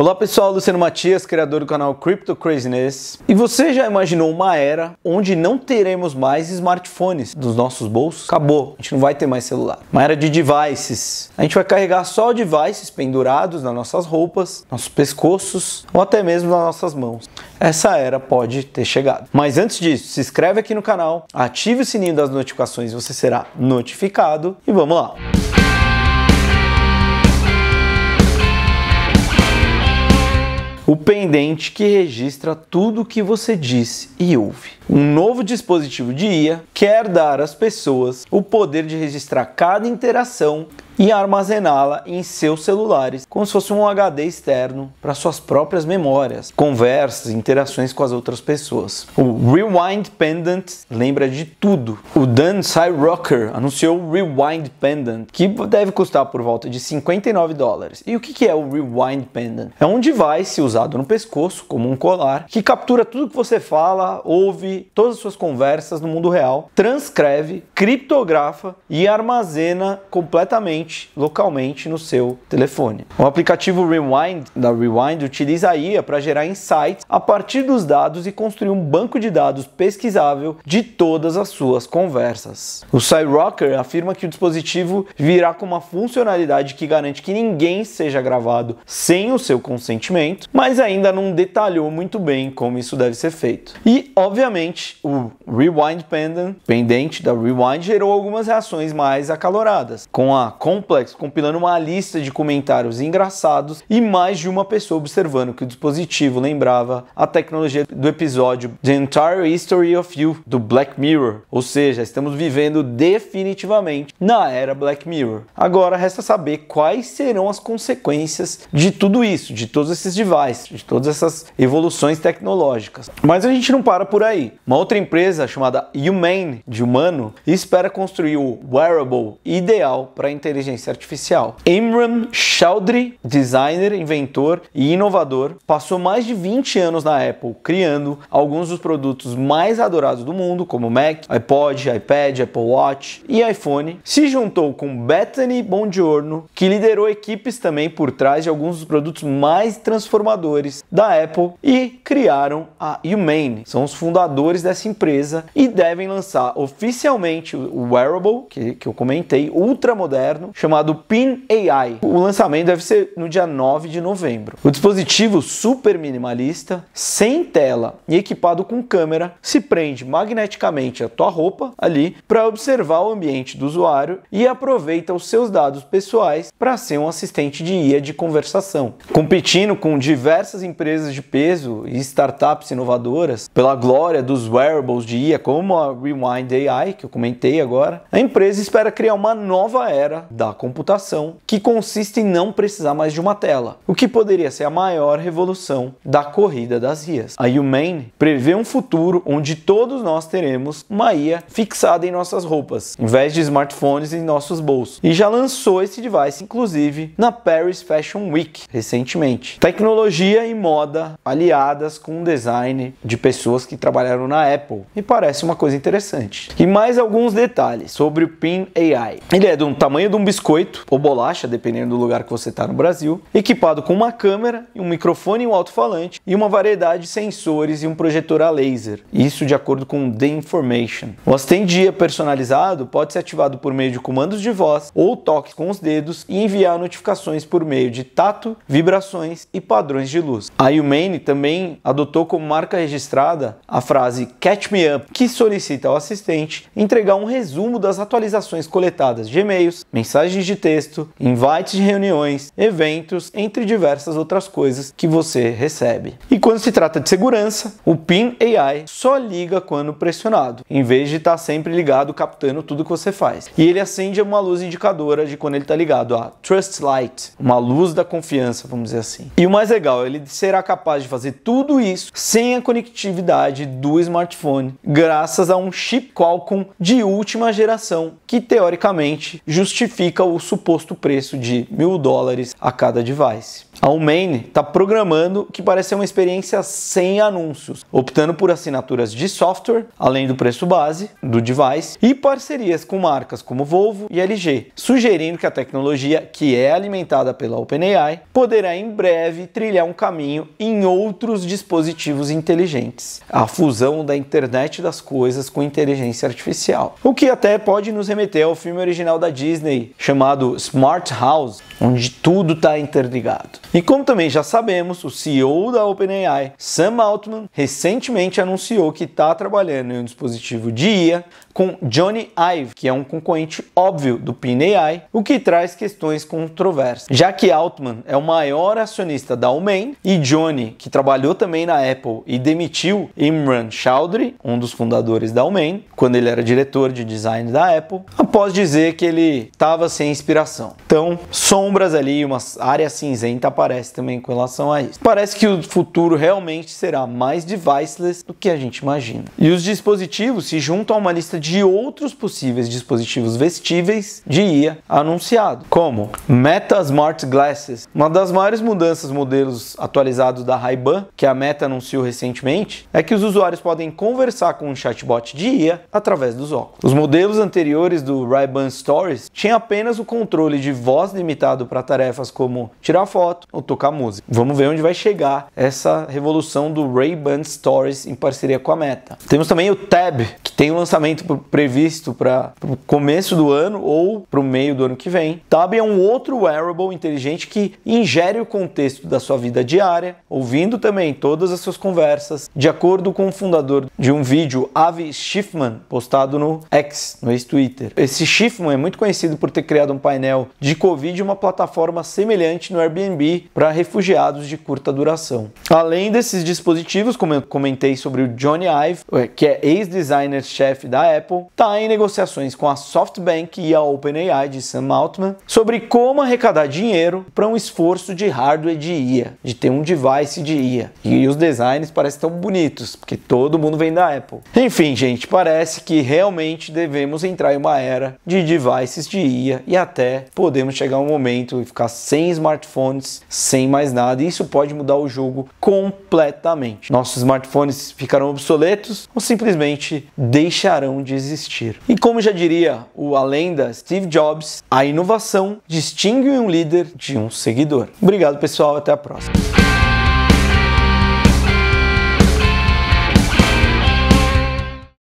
Olá pessoal, Luciano Matias, criador do canal Crypto Craziness. E você já imaginou uma era onde não teremos mais smartphones dos nossos bolsos? Acabou, a gente não vai ter mais celular. Uma era de devices. A gente vai carregar só devices pendurados nas nossas roupas, nossos pescoços ou até mesmo nas nossas mãos. Essa era pode ter chegado. Mas antes disso, se inscreve aqui no canal, ative o sininho das notificações, você será notificado e vamos lá. Música o pendente que registra tudo o que você diz e ouve. Um novo dispositivo de IA quer dar às pessoas o poder de registrar cada interação e armazená-la em seus celulares, como se fosse um HD externo para suas próprias memórias, conversas, interações com as outras pessoas. O Rewind Pendant lembra de tudo. O Dan Rocker anunciou o Rewind Pendant, que deve custar por volta de 59 dólares. E o que é o Rewind Pendant? É um device usado no pescoço, como um colar, que captura tudo que você fala, ouve, todas as suas conversas no mundo real, transcreve, criptografa e armazena completamente localmente, localmente no seu telefone. O aplicativo Rewind da Rewind utiliza a IA para gerar insights a partir dos dados e construir um banco de dados pesquisável de todas as suas conversas. O Cyrocker afirma que o dispositivo virá com uma funcionalidade que garante que ninguém seja gravado sem o seu consentimento, mas ainda não detalhou muito bem como isso deve ser feito. E, obviamente, o Rewind Pendant, pendente da Rewind, gerou algumas reações mais acaloradas, com a complexo, compilando uma lista de comentários engraçados e mais de uma pessoa observando que o dispositivo lembrava a tecnologia do episódio The Entire History of You do Black Mirror, ou seja, estamos vivendo definitivamente na era Black Mirror. Agora resta saber quais serão as consequências de tudo isso, de todos esses devices, de todas essas evoluções tecnológicas. Mas a gente não para por aí. Uma outra empresa chamada Humane, de humano, espera construir o wearable ideal para interesse inteligência artificial. Imran Chaudhry, designer, inventor e inovador, passou mais de 20 anos na Apple criando alguns dos produtos mais adorados do mundo, como Mac, iPod, iPad, Apple Watch e iPhone. Se juntou com Bethany Bongiorno, que liderou equipes também por trás de alguns dos produtos mais transformadores da Apple e criaram a Humane. São os fundadores dessa empresa e devem lançar oficialmente o wearable que, que eu comentei, ultramoderno, chamado Pin AI. O lançamento deve ser no dia 9 de novembro. O dispositivo super minimalista, sem tela e equipado com câmera, se prende magneticamente à tua roupa ali para observar o ambiente do usuário e aproveita os seus dados pessoais para ser um assistente de IA de conversação. Competindo com diversas empresas de peso e startups inovadoras pela glória dos wearables de IA como a Rewind AI que eu comentei agora, a empresa espera criar uma nova era da computação, que consiste em não precisar mais de uma tela, o que poderia ser a maior revolução da corrida das IAs. A Humane prevê um futuro onde todos nós teremos uma IA fixada em nossas roupas, em vez de smartphones em nossos bolsos, e já lançou esse device inclusive na Paris Fashion Week recentemente. Tecnologia e moda aliadas com o design de pessoas que trabalharam na Apple, me parece uma coisa interessante. E mais alguns detalhes sobre o PIN AI. Ele é de um tamanho de um biscoito ou bolacha, dependendo do lugar que você está no Brasil, equipado com uma câmera, um microfone e um alto-falante e uma variedade de sensores e um projetor a laser. Isso de acordo com The Information. O assistente personalizado pode ser ativado por meio de comandos de voz ou toques com os dedos e enviar notificações por meio de tato, vibrações e padrões de luz. A Humane também adotou como marca registrada a frase Catch Me Up, que solicita ao assistente entregar um resumo das atualizações coletadas de e-mails, mensagens mensagens de texto, invites de reuniões, eventos, entre diversas outras coisas que você recebe. E quando se trata de segurança, o PIN AI só liga quando pressionado, em vez de estar tá sempre ligado captando tudo que você faz. E ele acende uma luz indicadora de quando ele está ligado a Trust Light, uma luz da confiança, vamos dizer assim. E o mais legal, ele será capaz de fazer tudo isso sem a conectividade do smartphone, graças a um chip Qualcomm de última geração que teoricamente justifica fica o suposto preço de mil dólares a cada device. A Humane está programando que parece ser uma experiência sem anúncios, optando por assinaturas de software, além do preço base do device, e parcerias com marcas como Volvo e LG, sugerindo que a tecnologia, que é alimentada pela OpenAI, poderá em breve trilhar um caminho em outros dispositivos inteligentes. A fusão da internet das coisas com inteligência artificial. O que até pode nos remeter ao filme original da Disney, chamado Smart House, onde tudo está interligado. E como também já sabemos, o CEO da OpenAI, Sam Altman, recentemente anunciou que está trabalhando em um dispositivo de IA com Johnny Ive, que é um concorrente óbvio do PinAI, o que traz questões controversas. Já que Altman é o maior acionista da Omen e Johnny, que trabalhou também na Apple e demitiu Imran Chaudhry, um dos fundadores da Omen, quando ele era diretor de design da Apple, após dizer que ele estava sem inspiração. Então, sombras ali, uma área cinzenta aparece também com relação a isso. Parece que o futuro realmente será mais deviceless do que a gente imagina. E os dispositivos se juntam a uma lista de outros possíveis dispositivos vestíveis de IA anunciado, como Meta Smart Glasses, uma das maiores mudanças modelos atualizados da Ray-Ban que a Meta anunciou recentemente, é que os usuários podem conversar com um chatbot de IA através dos óculos. Os modelos anteriores do Ray-Ban Stories tinham apenas o controle de voz limitado para tarefas como tirar foto, ou tocar música. Vamos ver onde vai chegar essa revolução do Ray-Ban Stories em parceria com a Meta. Temos também o Tab, que tem um lançamento previsto para o começo do ano ou para o meio do ano que vem. Tab é um outro wearable inteligente que ingere o contexto da sua vida diária, ouvindo também todas as suas conversas, de acordo com o fundador de um vídeo, Avi Schiffman, postado no X, no ex-Twitter. Esse Schiffman é muito conhecido por ter criado um painel de Covid e uma plataforma semelhante no Airbnb para refugiados de curta duração. Além desses dispositivos, como eu comentei sobre o Johnny Ive, é, que é ex-designer-chefe da Apple, está em negociações com a SoftBank e a OpenAI de Sam Altman sobre como arrecadar dinheiro para um esforço de hardware de IA, de ter um device de IA. E os designs parecem tão bonitos, porque todo mundo vem da Apple. Enfim, gente, parece que realmente devemos entrar em uma era de devices de IA e até podemos chegar um momento e ficar sem smartphones sem mais nada, e isso pode mudar o jogo completamente. Nossos smartphones ficarão obsoletos ou simplesmente deixarão de existir. E como já diria o a lenda Steve Jobs, a inovação distingue um líder de um seguidor. Obrigado, pessoal, até a próxima.